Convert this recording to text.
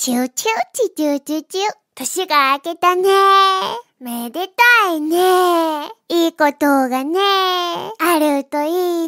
チューチューチチューチューチュー。年が明けたね。めでたいね。いいことがね。あるといいね。